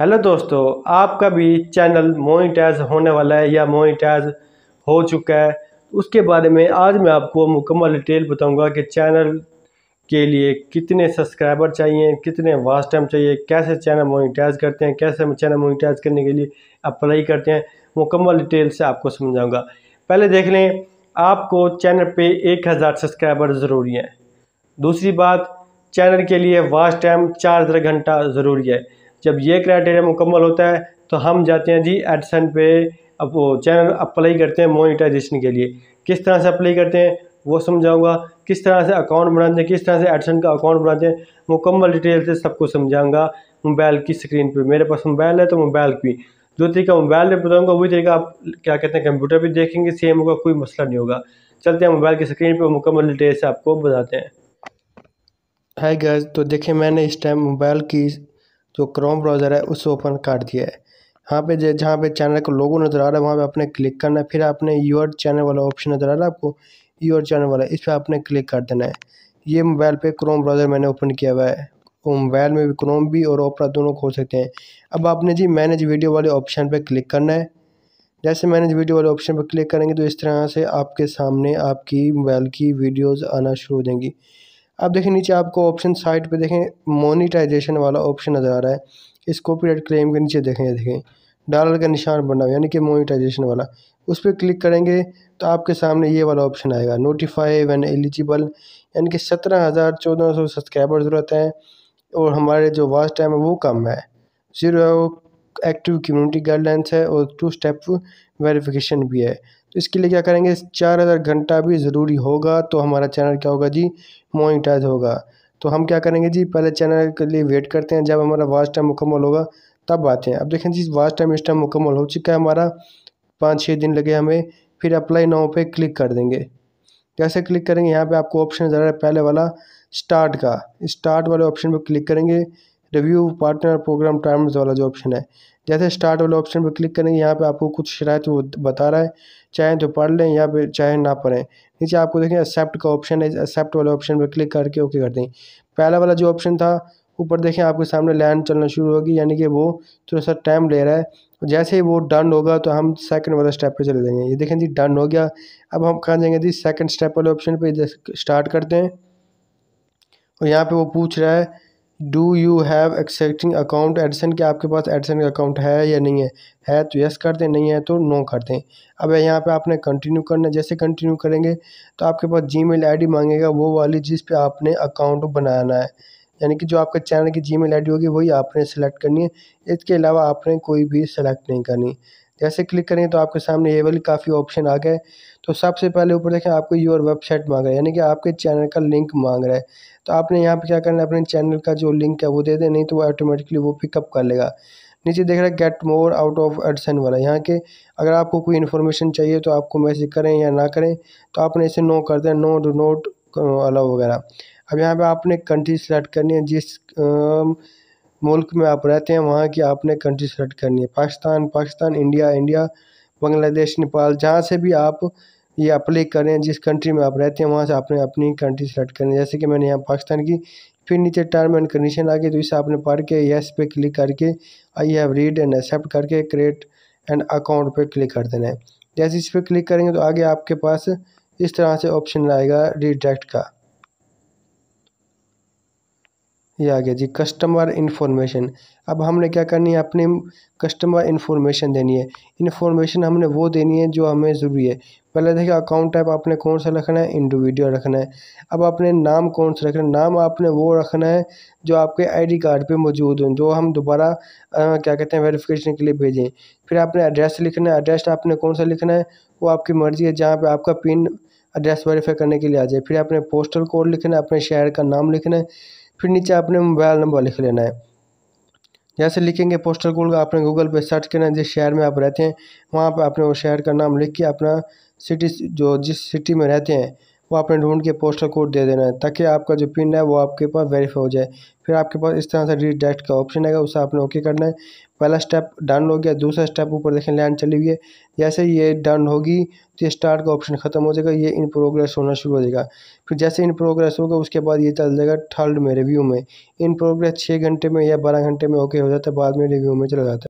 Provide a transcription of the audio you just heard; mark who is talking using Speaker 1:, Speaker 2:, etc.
Speaker 1: hello दोस्तों आपका भी चैनल मोनिटाइज होने वाला है या मोनिटाइज हो चुका है उसके बारे में आज मैं आपको मुकम्मल डिटेल बताऊंगा कि चैनल के लिए कितने सब्सक्राइबर चाहिए कितने वाच टाइम चाहिए कैसे चैनल मोनिटाइज करते हैं कैसे हम चैनल मोनिटाइज करने के लिए अप्लाई करते हैं मुकम्मल डिटेल से आपको समझाऊँगा पहले देख लें आपको चैनल पर एक हज़ार सब्सक्राइबर ज़रूरी हैं दूसरी बात चैनल के लिए वाच टाइम चार घंटा ज़रूरी है जब ये क्राइटेरिया मुकम्मल होता है तो हम जाते हैं जी एडसन पे अब वो चैनल अप्लाई करते हैं मोनिटाइजेशन के लिए किस तरह से अप्लाई करते हैं वो समझाऊंगा किस तरह से अकाउंट बनाते हैं किस तरह से एडसन का अकाउंट बनाते हैं मुकम्मल डिटेल से सब कुछ समझाऊंगा मोबाइल की स्क्रीन पे मेरे पास मोबाइल है तो मोबाइल की जो तरीका मोबाइल में बताऊँगा वही तरीका आप क्या कहते हैं कंप्यूटर पर देखेंगे सेम होगा कोई मसला नहीं होगा चलते हैं मोबाइल की स्क्रीन पर मुकम्मल डिटेल से आपको बताते हैं
Speaker 2: हाय गैस तो देखिए मैंने इस टाइम मोबाइल की जो क्रोम ब्राउज़र है उससे ओपन कर दिया है यहाँ पे जहाँ पे चैनल का लोगो नज़र आ रहा है वहाँ पे आपने क्लिक करना है फिर आपने योर चैनल वाला ऑप्शन नज़र आ रहा है आपको योर चैनल वाला इस पर आपने क्लिक कर देना है ये मोबाइल पे क्रोम ब्राउज़र मैंने ओपन किया हुआ है वो मोबाइल में भी क्रोम भी और ओपरा दोनों खोल सकते हैं अब आपने जी मैनेज वीडियो वाले ऑप्शन पर क्लिक करना है जैसे मैनेज वीडियो वाले ऑप्शन पर क्लिक करेंगे तो इस तरह से आपके सामने आपकी मोबाइल की वीडियोज़ आना शुरू हो जाएंगी अब देखें नीचे आपको ऑप्शन साइट पे देखें मोनिटाइजेशन वाला ऑप्शन नज़र आ रहा है इस कॉपी क्लेम के नीचे देखें देखें डॉलर का निशान बना हुआ यानी कि मोनिटाइजेशन वाला उस पर क्लिक करेंगे तो आपके सामने ये वाला ऑप्शन आएगा नोटिफाई वन एलिजिबल यानी कि सत्रह हज़ार चौदह सौ सब्सक्राइबर ज़रूरत है और हमारे जो वास्ट टाइम है वो कम है ज़ीरो एक्टिव कम्युनिटी गाइडलाइंस है और टू स्टेप वेरिफिकेशन भी है तो इसके लिए क्या करेंगे चार हज़ार घंटा भी ज़रूरी होगा तो हमारा चैनल क्या होगा जी मोनिटाइज होगा तो हम क्या करेंगे जी पहले चैनल के लिए वेट करते हैं जब हमारा वास्ट टाइम मुकम्मल होगा तब आते हैं अब देखें जी वास्ट टाइम इस टाइम मुकम्मल हो चुका है हमारा पाँच छः दिन लगे हमें फिर अप्लाई नाव पे क्लिक कर देंगे कैसे क्लिक करेंगे यहाँ पे आपको ऑप्शन ज़रा पहले वाला स्टार्ट का स्टार्ट वाले ऑप्शन पर क्लिक करेंगे रिव्यू पार्टनर प्रोग्राम टर्म्स वाला जो ऑप्शन है जैसे स्टार्ट वाले ऑप्शन पर क्लिक करेंगे यहाँ पे आपको कुछ शरात वो बता रहा है चाहे तो पढ़ लें या फिर चाहे ना पढ़ें नीचे आपको देखें एक्सेप्ट का ऑप्शन है एक्सेप्ट वाले ऑप्शन पर क्लिक करके ओके कर दें पहला वाला जो ऑप्शन था ऊपर देखें आपके सामने लाइन चलना शुरू होगी यानी कि वो थोड़ा सा टाइम ले रहा है जैसे ही वो डन होगा तो हम सेकंड वाला स्टेप पे चले जाएंगे ये देखें जी डन हो गया अब हम कहाँ जाएंगे जी सेकंड स्टेप वाले ऑप्शन पे स्टार्ट करते हैं और यहाँ पे वो पूछ रहा है do you have existing account AdSense के आपके पास एडिसन का अकाउंट है या नहीं है है तो यस कर दें नहीं है तो नो कर दें अब यहाँ पे आपने कंटिन्यू करना जैसे कंटिन्यू करेंगे तो आपके पास जी मेल मांगेगा वो वाली जिस पे आपने अकाउंट बनाना है यानी कि जो आपका चैनल की जी मेल होगी वही आपने सेलेक्ट करनी है इसके अलावा आपने कोई भी सेलेक्ट नहीं करनी जैसे क्लिक करें तो आपके सामने ये वाली काफ़ी ऑप्शन आ गए तो सबसे पहले ऊपर देखें आपको योर वेबसाइट मांग रहा है यानी कि आपके चैनल का लिंक मांग रहा है तो आपने यहाँ पे क्या करना है अपने चैनल का जो लिंक है वो दे दें नहीं तो वो ऑटोमेटिकली वो पिकअप कर लेगा नीचे देख रहा है get more out of AdSense वाला यहाँ के अगर आपको कोई इन्फॉर्मेशन चाहिए तो आपको मैसेज करें या ना करें तो आपने इसे नो कर दें नो डू नोट अलाउ वगैरह अब यहाँ पे आपने कंट्री सेलेक्ट करनी है जिस आ, मुल्क में आप रहते हैं वहाँ की आपने कंट्री सेलेक्ट करनी है पाकिस्तान पाकिस्तान इंडिया इंडिया बांग्लादेश नेपाल जहाँ से भी आप ये अप्लाई करें जिस कंट्री में आप रहते हैं वहाँ से आपने अपनी कंट्री सेलेक्ट करनी है जैसे कि मैंने यहाँ पाकिस्तान की फिर नीचे टर्म एंड कंडीशन आ गई तो इसे आपने पढ़ के येस पे क्लिक करके I have read and accept करके क्रिएट एंड अकाउंट पे क्लिक कर देना है जैसे इस पर क्लिक करेंगे तो आगे आपके पास इस तरह से ऑप्शन आएगा रिडायरेक्ट का ये आ गया जी कस्टमर इन्फॉर्मेशन अब हमने क्या करनी है अपनी कस्टमर इन्फॉर्मेशन देनी है इन्फॉर्मेशन हमने वो देनी है जो हमें ज़रूरी है पहले देखिए अकाउंट टाइप आपने कौन सा रखना है इंडिविजुअल रखना है अब आपने नाम कौन सा रखना है नाम आपने वो रखना है जो आपके आईडी कार्ड पे मौजूद हो जो हम दोबारा क्या कहते हैं वेरिफिकेशन के लिए भेजें फिर आपने एड्रेस लिखना है एड्रेस आपने कौन सा लिखना है वो आपकी मर्ज़ी है जहाँ पर आपका पिन एड्रेस वेरीफाई करने के लिए आ जाए फिर आपने पोस्टल कोड लिखना है अपने शहर का नाम लिखना है फिर नीचे आपने मोबाइल नंबर लिख लेना है जैसे लिखेंगे पोस्टल कोड का आपने गूगल पे सर्च करना है जिस शहर में आप रहते हैं वहाँ पर आपने वो शहर का नाम लिख के अपना सिटी जो जिस सिटी में रहते हैं वो आपने ढूंढ के पोस्टल कोड दे देना है ताकि आपका जो पिन है वो आपके पास वेरीफाई हो जाए फिर आपके पास इस तरह से रीडायरेक्ट का ऑप्शन आएगा उसे आपने ओके करना है पहला स्टेप डन हो गया दूसरा स्टेप ऊपर देखें लैंड चली हुई है जैसे ये डन होगी तो ये स्टार्ट का ऑप्शन ख़त्म हो जाएगा ये इन प्रोग्रेस होना शुरू हो जाएगा फिर जैसे इन प्रोग्रेस होगा उसके बाद ये चल जाएगा थर्ड में रिव्यू में इन प्रोग्रेस छः घंटे में या बारह घंटे में ओके हो जाता है बाद में रिव्यू में चला जाता है